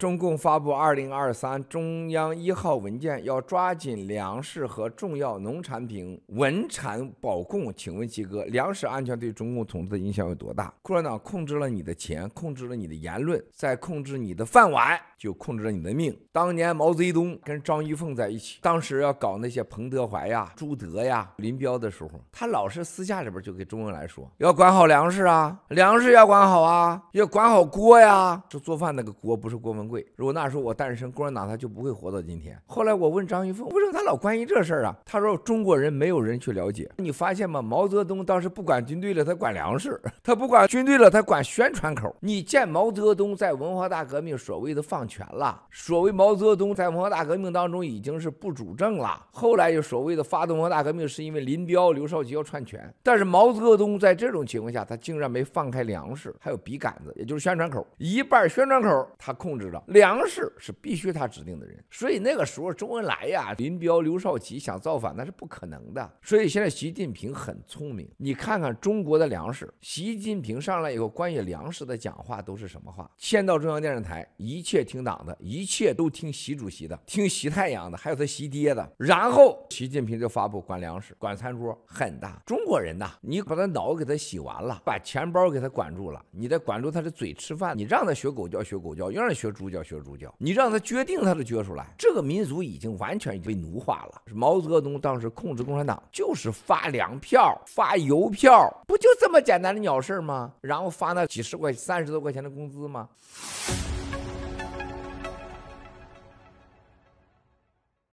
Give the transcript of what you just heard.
中共发布二零二三中央一号文件，要抓紧粮食和重要农产品稳产保供。请问七哥，粮食安全对中共统治的影响有多大？共产党控制了你的钱，控制了你的言论，再控制你的饭碗，就控制了你的命。当年毛泽东跟张玉凤在一起，当时要搞那些彭德怀呀、朱德呀、林彪的时候，他老是私下里边就给周恩来说，要管好粮食啊，粮食要管好啊，要管好锅呀，就做饭那个锅不是锅吗？贵。如果那时候我诞生共产党，他就不会活到今天。后来我问张玉凤，为什么他老关心这事儿啊？他说中国人没有人去了解。你发现吗？毛泽东当时不管军队了，他管粮食；他不管军队了，他管宣传口。你见毛泽东在文化大革命所谓的放权了？所谓毛泽东在文化大革命当中已经是不主政了。后来就所谓的发动文化大革命，是因为林彪、刘少奇要篡权。但是毛泽东在这种情况下，他竟然没放开粮食，还有笔杆子，也就是宣传口，一半宣传口他控制着。粮食是必须他指定的人，所以那个时候周恩来呀、林彪、刘少奇想造反那是不可能的。所以现在习近平很聪明，你看看中国的粮食，习近平上来以后关于粮食的讲话都是什么话？先到中央电视台，一切听党的，一切都听习主席的，听习太阳的，还有他习爹的。然后习近平就发布管粮食、管餐桌很大。中国人呐，你把他脑给他洗完了，把钱包给他管住了，你再管住他的嘴吃饭，你让他学狗叫学狗叫，又让学猪。叫学猪叫，你让他撅腚，他就撅出来。这个民族已经完全被奴化了。毛泽东当时控制共产党，就是发粮票、发邮票，不就这么简单的鸟事吗？然后发那几十块、三十多块钱的工资吗？